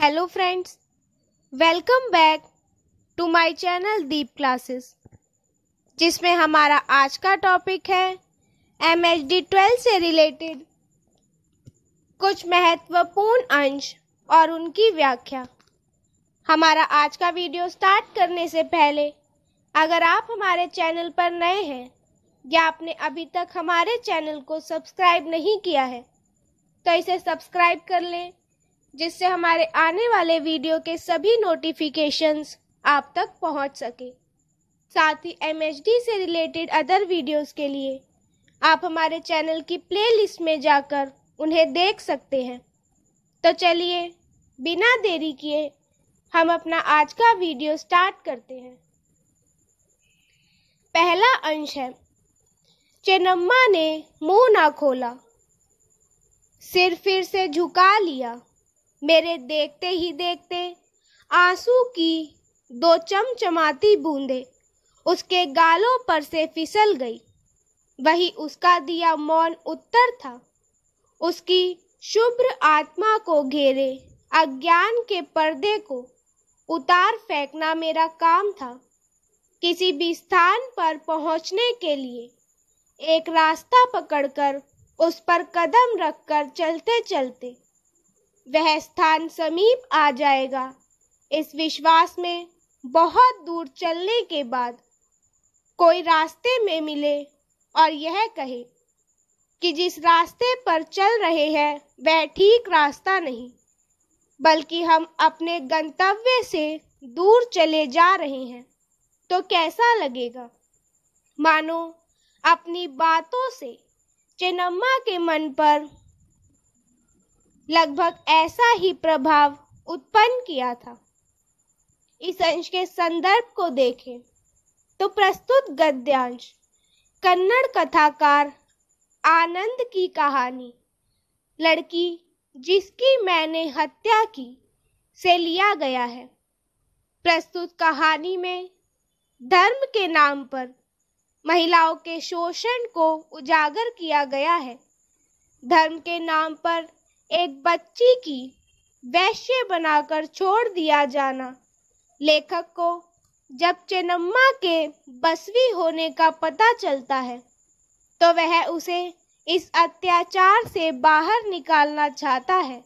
hello friends welcome back to my channel Deep classes जिसमें हमारा आज का टॉपिक है एम एच डी ट्वेल्व से रिलेटेड कुछ महत्वपूर्ण अंश और उनकी व्याख्या हमारा आज का वीडियो स्टार्ट करने से पहले अगर आप हमारे चैनल पर नए हैं या आपने अभी तक हमारे चैनल को सब्सक्राइब नहीं किया है तो इसे सब्सक्राइब कर लें जिससे हमारे आने वाले वीडियो के सभी नोटिफिकेशंस आप तक पहुंच सके साथ ही एम से रिलेटेड अदर वीडियोस के लिए आप हमारे चैनल की प्लेलिस्ट में जाकर उन्हें देख सकते हैं तो चलिए बिना देरी किए हम अपना आज का वीडियो स्टार्ट करते हैं पहला अंश है चेन्नम्मा ने मुंह ना खोला सिर फिर से झुका लिया मेरे देखते ही देखते आंसू की दो चमचमाती बूंदें उसके गालों पर से फिसल गई वही उसका दिया मौन उत्तर था उसकी शुभ्र आत्मा को घेरे अज्ञान के पर्दे को उतार फेंकना मेरा काम था किसी भी स्थान पर पहुंचने के लिए एक रास्ता पकड़कर उस पर कदम रखकर चलते चलते वह स्थान समीप आ जाएगा इस विश्वास में बहुत दूर चलने के बाद कोई रास्ते में मिले और यह कहे कि जिस रास्ते पर चल रहे हैं वह ठीक रास्ता नहीं बल्कि हम अपने गंतव्य से दूर चले जा रहे हैं तो कैसा लगेगा मानो अपनी बातों से चेन्नम्मा के मन पर लगभग ऐसा ही प्रभाव उत्पन्न किया था इस अंश के संदर्भ को देखें तो प्रस्तुत गद्यांश कन्नड़ कथाकार आनंद की कहानी लड़की जिसकी मैंने हत्या की से लिया गया है प्रस्तुत कहानी में धर्म के नाम पर महिलाओं के शोषण को उजागर किया गया है धर्म के नाम पर एक बच्ची की वैश्य बनाकर छोड़ दिया जाना लेखक को जब चेनम्मा के बसवी होने का पता चलता है तो वह उसे इस अत्याचार से बाहर निकालना चाहता है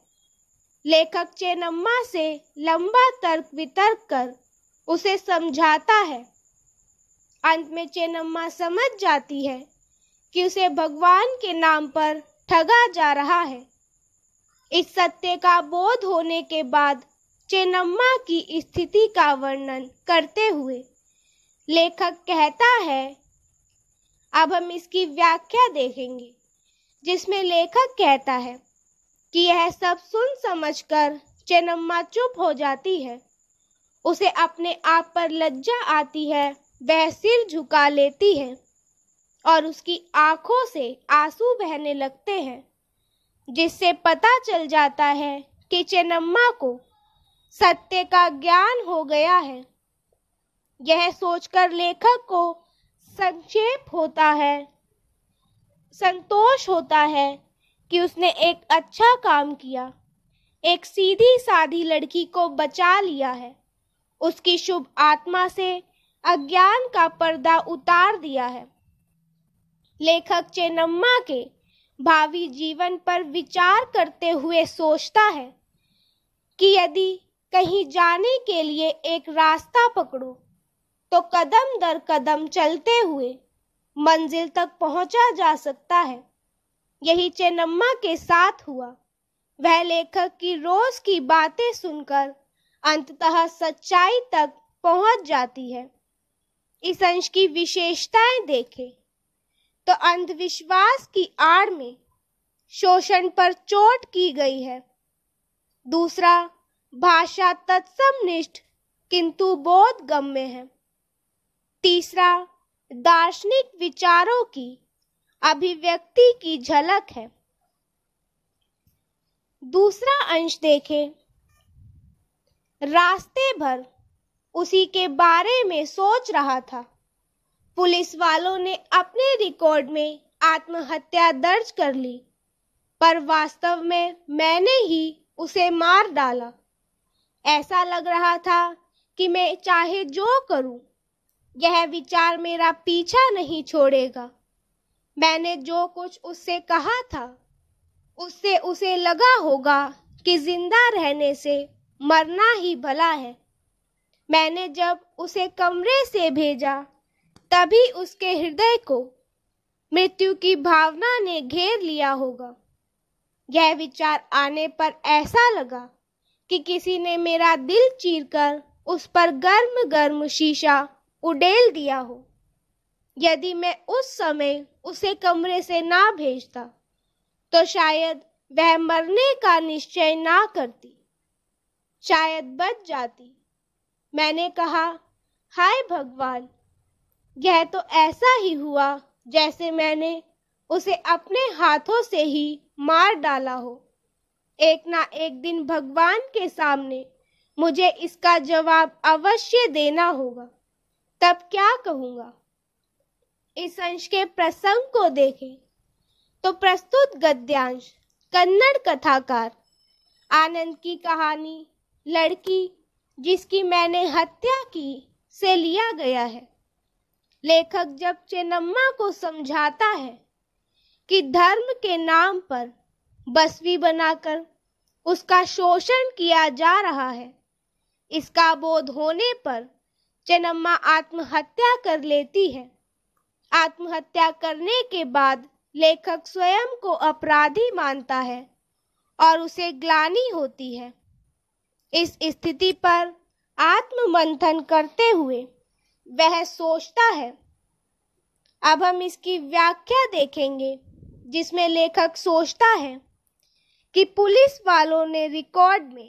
लेखक चेनम्मा से लंबा तर्क वितर्क कर उसे समझाता है अंत में चेनम्मा समझ जाती है कि उसे भगवान के नाम पर ठगा जा रहा है इस सत्य का बोध होने के बाद चेनम्मा की स्थिति का वर्णन करते हुए लेखक कहता है अब हम इसकी व्याख्या देखेंगे जिसमें लेखक कहता है कि यह सब सुन समझकर चेनम्मा चुप हो जाती है उसे अपने आप पर लज्जा आती है वह सिर झुका लेती है और उसकी आंखों से आंसू बहने लगते हैं जिससे पता चल जाता है कि चेन्नम्मा को सत्य का ज्ञान हो गया है यह सोचकर लेखक को संक्षेप होता है संतोष होता है कि उसने एक अच्छा काम किया एक सीधी साधी लड़की को बचा लिया है उसकी शुभ आत्मा से अज्ञान का पर्दा उतार दिया है लेखक चेनम्मा के भावी जीवन पर विचार करते हुए सोचता है कि यदि कहीं जाने के लिए एक रास्ता पकड़ो तो कदम दर कदम चलते हुए मंजिल तक पहुंचा जा सकता है यही चेनम्मा के साथ हुआ वह लेखक की रोज की बातें सुनकर अंततः सच्चाई तक पहुंच जाती है इस अंश की विशेषताएं देखें तो अंधविश्वास की आड़ में शोषण पर चोट की गई है दूसरा भाषा तत्समनिष्ठ किंतु गम्य है तीसरा दार्शनिक विचारों की अभिव्यक्ति की झलक है दूसरा अंश देखें रास्ते भर उसी के बारे में सोच रहा था पुलिस वालों ने अपने रिकॉर्ड में आत्महत्या दर्ज कर ली पर वास्तव में मैंने ही उसे मार डाला ऐसा लग रहा था कि मैं चाहे जो करूं यह विचार मेरा पीछा नहीं छोड़ेगा मैंने जो कुछ उससे कहा था उससे उसे लगा होगा कि जिंदा रहने से मरना ही भला है मैंने जब उसे कमरे से भेजा तभी उसके हृदय को मृत्यु की भावना ने घेर लिया होगा यह विचार आने पर ऐसा लगा कि किसी ने मेरा दिल चीरकर उस पर गर्म गर्म शीशा उडेल दिया हो यदि मैं उस समय उसे कमरे से ना भेजता तो शायद वह मरने का निश्चय ना करती शायद बच जाती मैंने कहा हाय भगवान यह तो ऐसा ही हुआ जैसे मैंने उसे अपने हाथों से ही मार डाला हो एक ना एक दिन भगवान के सामने मुझे इसका जवाब अवश्य देना होगा तब क्या कहूंगा इस अंश के प्रसंग को देखें तो प्रस्तुत गद्यांश कन्नड़ कथाकार आनंद की कहानी लड़की जिसकी मैंने हत्या की से लिया गया है लेखक जब चेनम्मा को समझाता है कि धर्म के नाम पर बसवी बनाकर उसका शोषण किया जा रहा है इसका बोध होने पर चेनम्मा आत्महत्या कर लेती है आत्महत्या करने के बाद लेखक स्वयं को अपराधी मानता है और उसे ग्लानी होती है इस स्थिति पर आत्म मंथन करते हुए वह सोचता है अब हम इसकी व्याख्या देखेंगे जिसमें लेखक सोचता है कि पुलिस वालों ने रिकॉर्ड में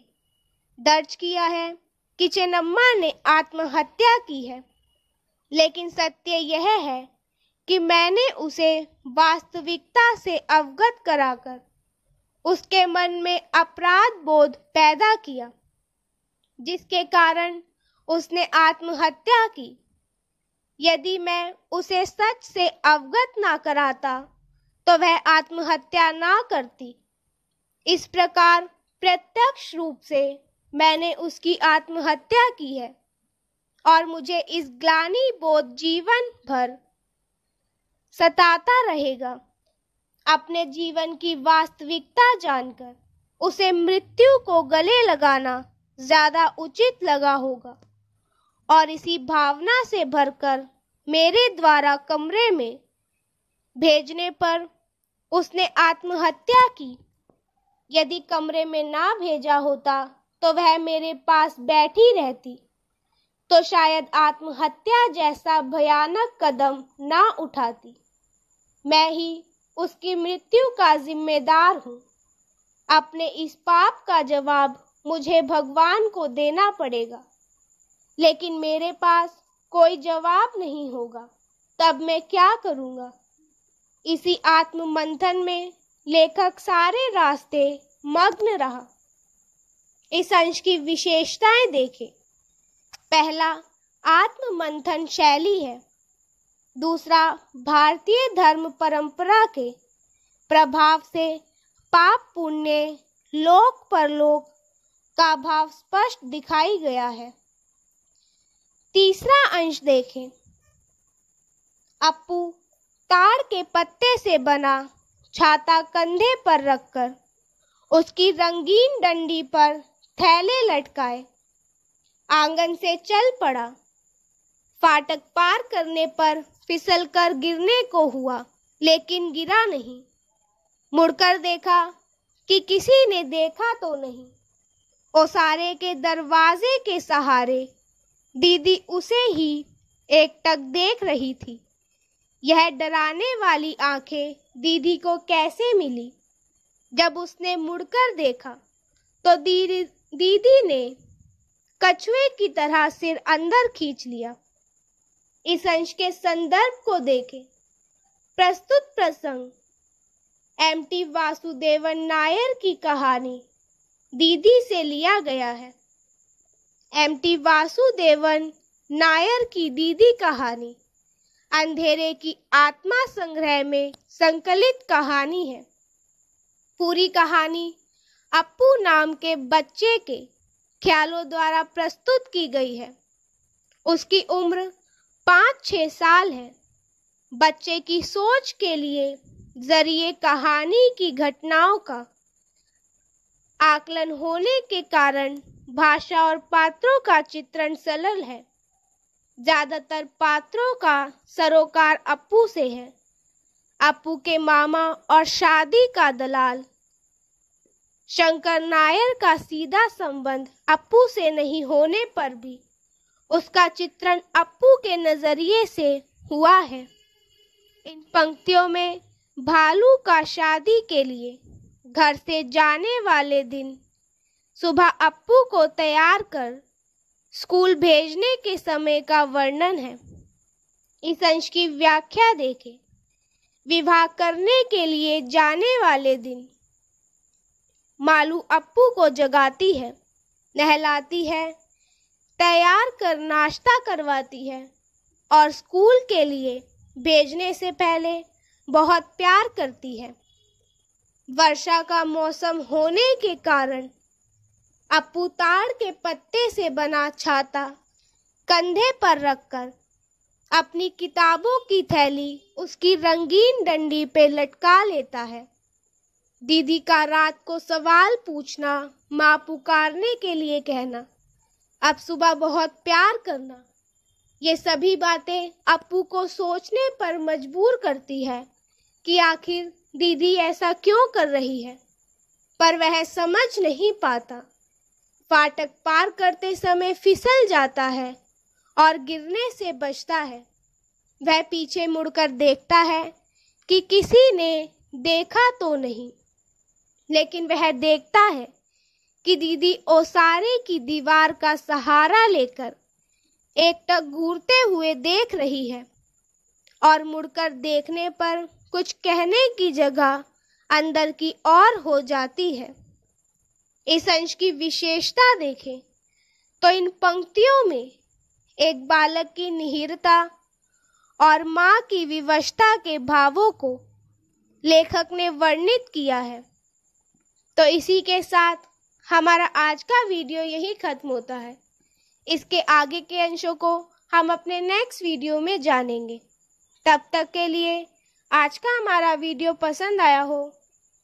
दर्ज किया है कि चेन्नम्मा ने आत्महत्या की है लेकिन सत्य यह है कि मैंने उसे वास्तविकता से अवगत कराकर उसके मन में अपराध बोध पैदा किया जिसके कारण उसने आत्महत्या की यदि मैं उसे सच से अवगत ना कराता तो वह आत्महत्या ना करती इस प्रकार प्रत्यक्ष रूप से मैंने उसकी आत्महत्या की है और मुझे इस ग्लानी बोध जीवन भर सताता रहेगा अपने जीवन की वास्तविकता जानकर उसे मृत्यु को गले लगाना ज्यादा उचित लगा होगा और इसी भावना से भरकर मेरे द्वारा कमरे में भेजने पर उसने आत्महत्या की यदि कमरे में ना भेजा होता तो वह मेरे पास बैठी रहती तो शायद आत्महत्या जैसा भयानक कदम ना उठाती मैं ही उसकी मृत्यु का जिम्मेदार हूँ अपने इस पाप का जवाब मुझे भगवान को देना पड़ेगा लेकिन मेरे पास कोई जवाब नहीं होगा तब मैं क्या करूँगा इसी आत्म मंथन में लेखक सारे रास्ते मग्न रहा इस अंश की विशेषताएं देखें पहला आत्म मंथन शैली है दूसरा भारतीय धर्म परंपरा के प्रभाव से पाप पुण्य लोक परलोक का भाव स्पष्ट दिखाई गया है तीसरा अंश देखें अपू ताड़ के पत्ते से बना छाता कंधे पर रखकर उसकी रंगीन डंडी पर थैले लटकाए आंगन से चल पड़ा फाटक पार करने पर फिसल कर गिरने को हुआ लेकिन गिरा नहीं मुड़कर देखा कि किसी ने देखा तो नहीं ओसारे के दरवाजे के सहारे दीदी उसे ही एक टक देख रही थी यह डराने वाली आंखें दीदी को कैसे मिली जब उसने मुड़कर देखा तो दीदी दीदी ने कछुए की तरह सिर अंदर खींच लिया इस अंश के संदर्भ को देखें प्रस्तुत प्रसंग एम टी वासुदेवन नायर की कहानी दीदी से लिया गया है एम टी वासुदेवन नायर की दीदी कहानी अंधेरे की आत्मा संग्रह में संकलित कहानी है पूरी कहानी अप्पू नाम के बच्चे के ख्यालों द्वारा प्रस्तुत की गई है उसकी उम्र पाँच छः साल है बच्चे की सोच के लिए जरिए कहानी की घटनाओं का आकलन होने के कारण भाषा और पात्रों का चित्रण सरल है ज्यादातर पात्रों का सरोकार अपू से है अपू के मामा और शादी का दलाल शंकर नायर का सीधा संबंध अपू से नहीं होने पर भी उसका चित्रण अपू के नजरिए से हुआ है इन पंक्तियों में भालू का शादी के लिए घर से जाने वाले दिन सुबह अप्पू को तैयार कर स्कूल भेजने के समय का वर्णन है इस अंश की व्याख्या देखें विवाह करने के लिए जाने वाले दिन मालू अप्पू को जगाती है नहलाती है तैयार कर नाश्ता करवाती है और स्कूल के लिए भेजने से पहले बहुत प्यार करती है वर्षा का मौसम होने के कारण अपूताड़ के पत्ते से बना छाता कंधे पर रखकर अपनी किताबों की थैली उसकी रंगीन डंडी पे लटका लेता है दीदी का रात को सवाल पूछना माँ पुकारने के लिए कहना अब सुबह बहुत प्यार करना ये सभी बातें अपू को सोचने पर मजबूर करती है कि आखिर दीदी ऐसा क्यों कर रही है पर वह समझ नहीं पाता फाटक पार करते समय फिसल जाता है और गिरने से बचता है वह पीछे मुड़कर देखता है कि किसी ने देखा तो नहीं लेकिन वह देखता है कि दीदी ओसारे की दीवार का सहारा लेकर एकटक घूरते हुए देख रही है और मुड़कर देखने पर कुछ कहने की जगह अंदर की ओर हो जाती है इस अंश की विशेषता देखें तो इन पंक्तियों में एक बालक की निहिरता और माँ की विवशता के भावों को लेखक ने वर्णित किया है तो इसी के साथ हमारा आज का वीडियो यही खत्म होता है इसके आगे के अंशों को हम अपने नेक्स्ट वीडियो में जानेंगे तब तक के लिए आज का हमारा वीडियो पसंद आया हो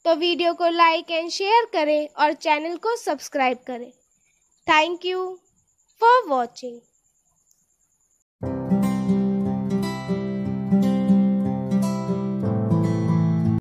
तो वीडियो को लाइक एंड शेयर करें और चैनल को सब्सक्राइब करें थैंक यू फॉर वॉचिंग